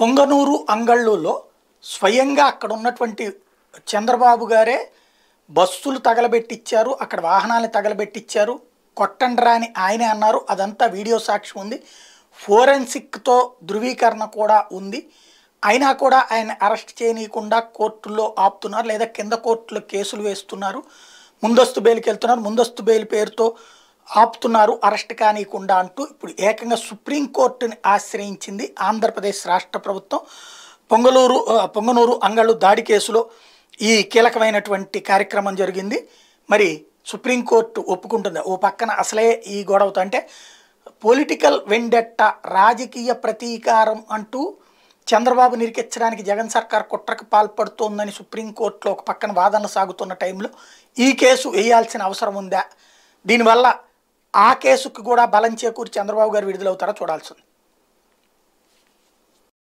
పొంగనూరు అంగళ్ళులో స్వయంగా అక్కడ ఉన్నటువంటి చంద్రబాబు గారే బస్సులు తగలబెట్టిచ్చారు అక్కడ వాహనాలు తగలబెట్టిచ్చారు కొట్టండ్రా అని ఆయనే అన్నారు అదంతా వీడియో సాక్ష్యం ఉంది ఫోరెన్సిక్తో ధృవీకరణ కూడా ఉంది అయినా కూడా ఆయన అరెస్ట్ చేయనీయకుండా కోర్టుల్లో ఆపుతున్నారు లేదా కింద కోర్టులో కేసులు వేస్తున్నారు ముందస్తు బెయిల్కి వెళ్తున్నారు ముందస్తు బెయిల్ పేరుతో ఆపుతున్నారు అరెస్ట్ కానీయకుండా అంటూ ఇప్పుడు ఏకంగా సుప్రీంకోర్టుని ఆశ్రయించింది ఆంధ్రప్రదేశ్ రాష్ట్ర ప్రభుత్వం పొంగలూరు పొంగనూరు అంగళ్ళు దాడి కేసులో ఈ కీలకమైనటువంటి కార్యక్రమం జరిగింది మరి సుప్రీంకోర్టు ఒప్పుకుంటుంది ఓ పక్కన అసలే ఈ గొడవతో అంటే పొలిటికల్ వెండెట్ట రాజకీయ ప్రతీకారం అంటూ చంద్రబాబు నిరికెచ్చడానికి జగన్ సర్కార్ కుట్రకు పాల్పడుతోందని సుప్రీంకోర్టులో ఒక పక్కన వాదనలు సాగుతున్న టైంలో ఈ కేసు వేయాల్సిన అవసరం ఉందా దీనివల్ల ఆ కేసుకు కూడా బలం చేకూర్చి చంద్రబాబు గారు విడుదలవుతారో చూడాల్సింది